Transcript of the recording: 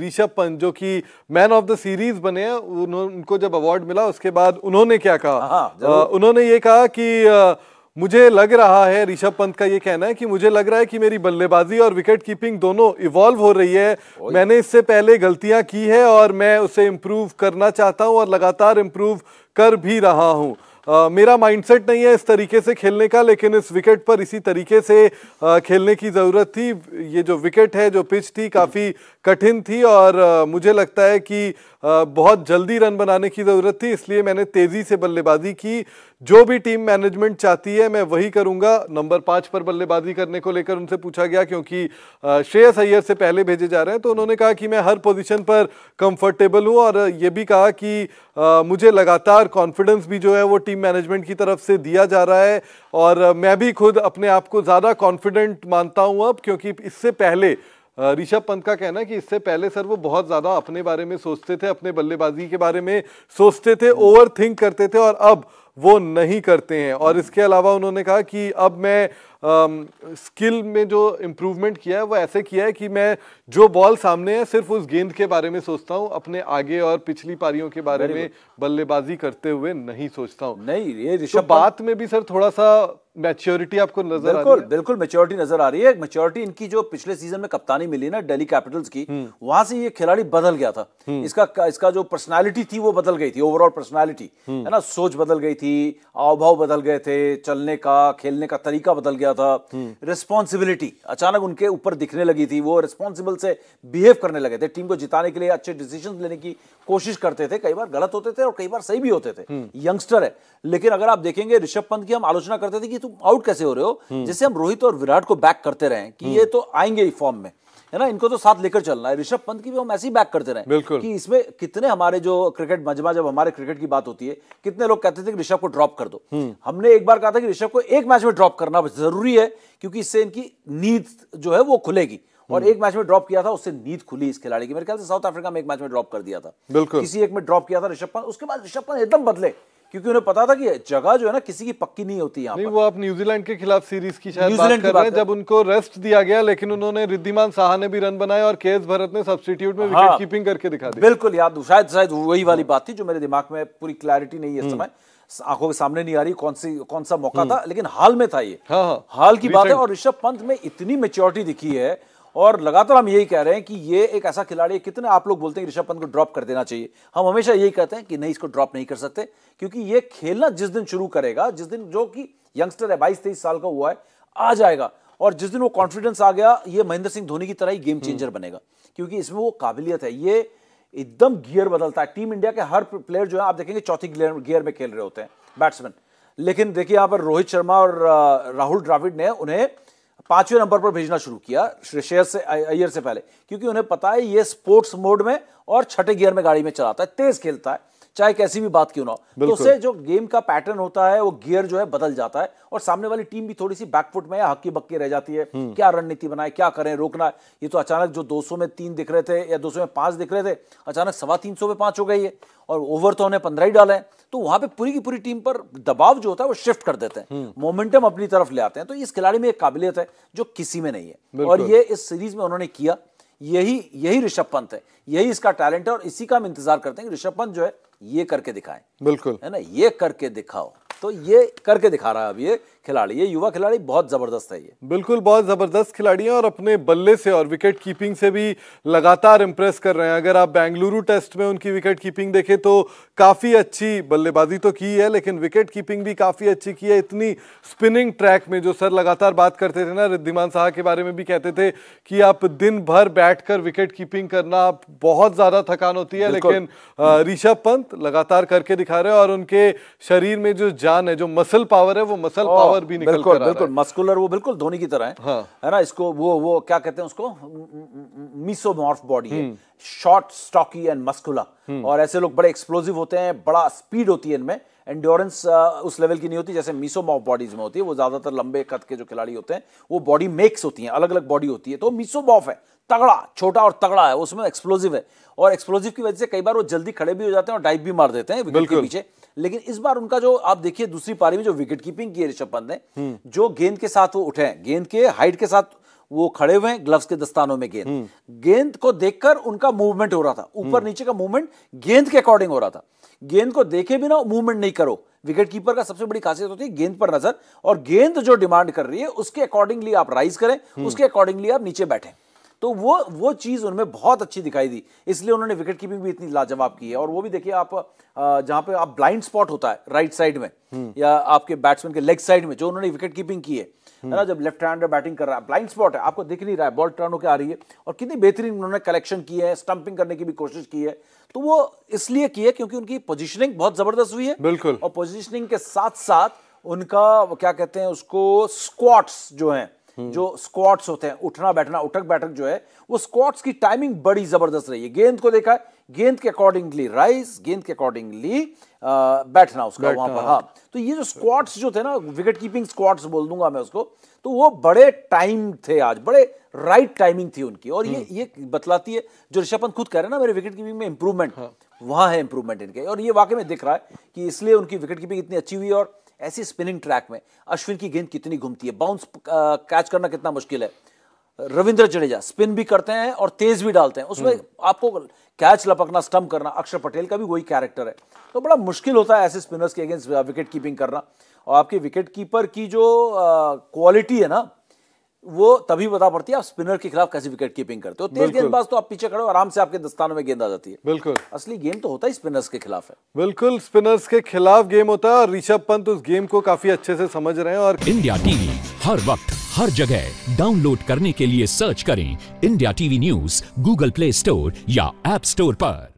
ऋषभ पंत जो कि man of the series बने हैं उनको जब अवार्ड मिला उसके बाद उन्होंने क्या कहा आ, हाँ, हाँ, उन्होंने ये कहा कि आ, मुझे लग रहा है ऋषभ पंत का ये कहना है कि मुझे लग रहा है कि मेरी बल्लेबाजी और विकेट कीपिंग दोनों इवॉल्व हो रही है मैंने इससे पहले गलतियां की है और मैं उसे इम्प्रूव करना चाहता हूं और लगातार इम्प्रूव कर भी रहा हूं आ, मेरा माइंडसेट नहीं है इस तरीके से खेलने का लेकिन इस विकेट पर इसी तरीके से आ, खेलने की ज़रूरत थी ये जो विकेट है जो पिच थी काफ़ी कठिन थी और आ, मुझे लगता है कि आ, बहुत जल्दी रन बनाने की ज़रूरत थी इसलिए मैंने तेज़ी से बल्लेबाजी की जो भी टीम मैनेजमेंट चाहती है मैं वही करूंगा नंबर पाँच पर बल्लेबाजी करने को लेकर उनसे पूछा गया क्योंकि श्रेयस अय्यर से पहले भेजे जा रहे हैं तो उन्होंने कहा कि मैं हर पोजीशन पर कंफर्टेबल हूं और ये भी कहा कि आ, मुझे लगातार कॉन्फिडेंस भी जो है वो टीम मैनेजमेंट की तरफ से दिया जा रहा है और मैं भी खुद अपने आप को ज़्यादा कॉन्फिडेंट मानता हूँ अब क्योंकि इससे पहले ऋषभ पंत का कहना है कि इससे पहले सर वो बहुत ज़्यादा अपने बारे में सोचते थे अपने बल्लेबाजी के बारे में सोचते थे ओवर हम्म। थिंक करते थे और अब वो नहीं करते हैं और इसके अलावा उन्होंने कहा कि अब मैं स्किल में जो इम्प्रूवमेंट किया है वो ऐसे किया है कि मैं जो बॉल सामने है सिर्फ उस गेंद के बारे में सोचता हूँ अपने आगे और पिछली पारियों के बारे में बल्लेबाजी करते हुए नहीं सोचता हूँ नहीं ये तो बात में भी सर थोड़ा सा मैच्योरिटी आपको नजर आ रही है। बिल्कुल मैच्योरिटी नजर आ रही है मैच्योरिटी इनकी जो पिछले सीजन में कप्तानी मिली ना डेली कैपिटल्स की हम्म। वहां से ये खिलाड़ी बदल गया था हम्म। इसका इसका जो पर्सनालिटी थी वो बदल गई थी ओवरऑल पर्सनालिटी हम्म। है ना सोच बदल गई थी अवभाव बदल गए थे चलने का खेलने का तरीका बदल गया किया था रिस्पॉन्सिबिलिटी अचानक उनके ऊपर दिखने लगी थी वो रिस्पॉन्सिबल से बिहेव करने लगे थे टीम को जिताने के लिए अच्छे डिसीजन लेने की कोशिश करते थे कई बार गलत होते थे और कई बार सही भी होते थे यंगस्टर है लेकिन अगर आप देखेंगे ऋषभ पंत की हम आलोचना करते थे कि तुम आउट कैसे हो रहे हो हम्म। जैसे हम रोहित और विराट को बैक करते रहे कि ये हम्म। तो आएंगे ही फॉर्म में है ना इनको तो साथ लेकर चलना है ऋषभ पंत की भी हम ऐसे ही बैक करते रहे बिल्कुल कि इसमें कितने हमारे जो क्रिकेट मजमा जब हमारे क्रिकेट की बात होती है कितने लोग कहते थे कि ऋषभ को ड्रॉप कर दो हम्म। हमने एक बार कहा था कि ऋषभ को एक मैच में ड्रॉप करना जरूरी है क्योंकि इससे इनकी नींद जो है वो खुलेगी हम्म। और एक मैच में ड्रॉप किया था उससे नींद खुली इस खिलाड़ी की मेरे ख्याल से साउथ अफ्रीका में एक मैच में ड्रॉप कर दिया था बिल्कुल किसी एक में ड्रॉप किया था ऋषभ पंत उसके बाद ऋषभ पंत एकदम बदले क्योंकि उन्हें पता था कि जगह जो है ना किसी की पक्की नहीं होती यहाँ नहीं वो आप न्यूजीलैंड के खिलाफ सीरीज की शायद बात कर रहे हैं जब उनको रेस्ट दिया गया लेकिन उन्होंने रिद्धिमान साहा ने भी रन बनाया और के भरत ने सब्सटीट्यूट में हाँ, विकेट कीपिंग करके दिखा दिया बिल्कुल याद शायद शायद वही वाली हाँ। बात थी जो मेरे दिमाग में पूरी क्लैरिटी नहीं है इस हम्म। समय आंखों के सामने नहीं आ रही कौन सी कौन सा मौका हम्म। था लेकिन हाल में था ये हाँ, हाँ। हाल की बात है और ऋषभ पंत में इतनी मेच्योरिटी दिखी है और लगातार हम यही कह रहे हैं कि ये एक ऐसा खिलाड़ी कितने आप लोग बोलते हैं ऋषभ पंत को ड्रॉप कर देना चाहिए हम हमेशा यही कहते हैं कि नहीं इसको ड्रॉप नहीं कर सकते क्योंकि ये खेलना जिस दिन शुरू करेगा जिस दिन जो कि यंगस्टर है बाईस तेईस साल का हुआ है आ जाएगा और जिस दिन वो कॉन्फिडेंस आ गया ये महेंद्र सिंह धोनी की तरह ही गेम हम्म। चेंजर बनेगा क्योंकि इसमें वो काबिलियत है ये एकदम गियर बदलता है टीम इंडिया के हर प्लेयर जो है आप देखेंगे चौथी गियर में खेल रहे होते हैं बैट्समैन लेकिन देखिए यहाँ पर रोहित शर्मा और राहुल द्राविड ने उन्हें पांचवें नंबर पर भेजना शुरू किया शेयर से अयर से पहले क्योंकि उन्हें पता है ये स्पोर्ट्स मोड में और छठे गियर में गाड़ी में चलाता है तेज खेलता है चाहे कैसी भी बात क्यों ना हो तो उससे जो गेम का पैटर्न होता है वो गियर जो है बदल जाता है और सामने वाली टीम भी थोड़ी सी बैकफुट में या हक्की बक्की रह जाती है हम्म। क्या रणनीति बनाए क्या करें रोकना है ये तो अचानक जो दो में तीन दिख रहे थे या दो में पांच दिख रहे थे अचानक सवा तीन सौ में पांच हो गई है और ओवर तो उन्हें पंद्रह ही डाले हैं तो वहां पे पूरी की पूरी टीम पर दबाव जो होता है वो शिफ्ट कर देते हैं मोमेंटम हम्म। अपनी तरफ ले आते हैं तो इस खिलाड़ी में एक काबिलियत है जो किसी में नहीं है और ये इस सीरीज में उन्होंने किया यही यही ऋषभ पंत है यही इसका टैलेंट है और इसी का हम इंतजार करते हैं ऋषभ पंत जो है ये करके दिखाएं बिल्कुल है ना ये करके दिखाओ तो ये करके दिखा रहा है अब ये खिलाड़ी ये युवा खिलाड़ी बहुत ज़बरदस्त है ये बिल्कुल बहुत ज़बरदस्त खिलाड़ी हैं और अपने बल्ले से और विकेट कीपिंग से भी लगातार इंप्रेस कर रहे हैं अगर आप बेंगलुरु टेस्ट में उनकी विकेट कीपिंग देखें तो काफ़ी अच्छी बल्लेबाजी तो की है लेकिन विकेट कीपिंग भी काफ़ी अच्छी की है इतनी स्पिनिंग ट्रैक में जो सर लगातार बात करते थे ना रिद्धिमान शाह के बारे में भी कहते थे कि आप दिन भर बैठ विकेट कीपिंग करना बहुत ज़्यादा थकान होती है लेकिन ऋषभ पंत लगातार करके दिखा रहे हैं और उनके शरीर में जो जान है जो मसल पावर है वो मसल पावर भी निकल बिल्कुल बिल्कुल मस्कुलर वो बिल्कुल धोनी की तरह है हाँ। है ना इसको वो वो क्या कहते हैं उसको मिसोमॉर्फ बॉडी है शॉर्ट स्टॉकी एंड मस्कुलर और ऐसे लोग बड़े एक्सप्लोजिव होते हैं बड़ा स्पीड होती है इनमें एंड्योरेंस uh, उस लेवल की नहीं होती जैसे मॉफ बॉडीज में होती है वो ज़्यादातर लंबे कद के जो खिलाड़ी होते हैं वो बॉडी मेक्स होती हैं अलग अलग बॉडी होती है तो मॉफ है तगड़ा छोटा और तगड़ा है उसमें एक्सप्लोजिव है और एक्सप्लोजिव की वजह से कई बार वो जल्दी खड़े भी हो जाते हैं और डाइव भी मार देते हैं विकेट के पीछे लेकिन इस बार उनका जो आप देखिए दूसरी पारी में जो विकेट कीपिंग की है ऋषभ पंत ने हम्म। जो गेंद के साथ वो उठे हैं गेंद के हाइट के साथ वो खड़े हुए ग्लव्स के दस्तानों में गेंद हम्म। गेंद को देखकर उनका मूवमेंट हो रहा था ऊपर हम्म। नीचे का मूवमेंट गेंद के अकॉर्डिंग हो रहा था गेंद को देखे भी ना मूवमेंट नहीं करो विकेट कीपर का सबसे बड़ी खासियत होती है गेंद पर नजर और गेंद जो डिमांड कर रही है उसके अकॉर्डिंगली आप राइज करें हम्म। उसके अकॉर्डिंगली आप नीचे बैठें तो वो वो चीज़ उनमें बहुत अच्छी दिखाई दी इसलिए उन्होंने विकेट कीपिंग भी इतनी लाजवाब की है और वो भी देखिए आप जहाँ पे आप ब्लाइंड स्पॉट होता है राइट साइड में हम्म। या आपके बैट्समैन के लेग साइड में जो उन्होंने विकेट कीपिंग की है ना हम्म। जब लेफ्ट हैंडर बैटिंग कर रहा है ब्लाइंड स्पॉट है आपको दिख नहीं रहा है बॉल टर्न होकर आ रही है और कितनी बेहतरीन उन्होंने कलेक्शन की है स्टंपिंग करने की भी कोशिश की है तो वो इसलिए की है क्योंकि उनकी पोजिशनिंग बहुत जबरदस्त हुई है बिल्कुल और पोजिशनिंग के साथ साथ उनका क्या कहते हैं उसको स्क्वाट्स जो है हम्म। जो स्क्वाट्स होते हैं उठना बैठना उठक बैठक जो है वो स्क्वाट्स की टाइमिंग बड़ी जबरदस्त रही है गेंद को देखा है गेंद के अकॉर्डिंगली राइस गेंद के अकॉर्डिंगली बैठना उसका वहां पर हाँ तो ये जो स्क्वाट्स जो थे ना विकेट कीपिंग स्क्वाट्स बोल दूंगा मैं उसको तो वो बड़े टाइम थे आज बड़े राइट right टाइमिंग थी उनकी और ये हम्म। ये बतलाती है जो ऋषभ पंत खुद कह रहे हैं ना मेरे विकेट कीपिंग में इंप्रूवमेंट हाँ। वहां है इंप्रूवमेंट इनके और ये वाकई में दिख रहा है कि इसलिए उनकी विकेट कीपिंग इतनी अच्छी हुई और ऐसी स्पिनिंग ट्रैक में अश्विन की गेंद कितनी घूमती है बाउंस कैच uh, करना कितना मुश्किल है रविंद्र जडेजा स्पिन भी करते हैं और तेज भी डालते हैं उसमें हम्म। आपको कैच लपकना स्टम्प करना अक्षर पटेल का भी वही कैरेक्टर है तो बड़ा मुश्किल होता है ऐसे स्पिनर्स के अगेंस्ट विकेट कीपिंग करना और आपके विकेट कीपर की जो क्वालिटी uh, है ना वो तभी पता पड़ती है आप स्पिनर के खिलाफ कैसे विकेट कीपिंग करते हो तेज गेंदबाज तो आप पीछे खड़े हो आराम से आपके दस्तानों में गेंद आ जाती है बिल्कुल असली गेम तो होता है स्पिनर्स के खिलाफ है बिल्कुल स्पिनर्स के खिलाफ गेम होता है और ऋषभ पंत उस गेम को काफी अच्छे से समझ रहे हैं और इंडिया टीवी हर वक्त हर जगह डाउनलोड करने के लिए सर्च करें India TV news Google Play Store या एप स्टोर पर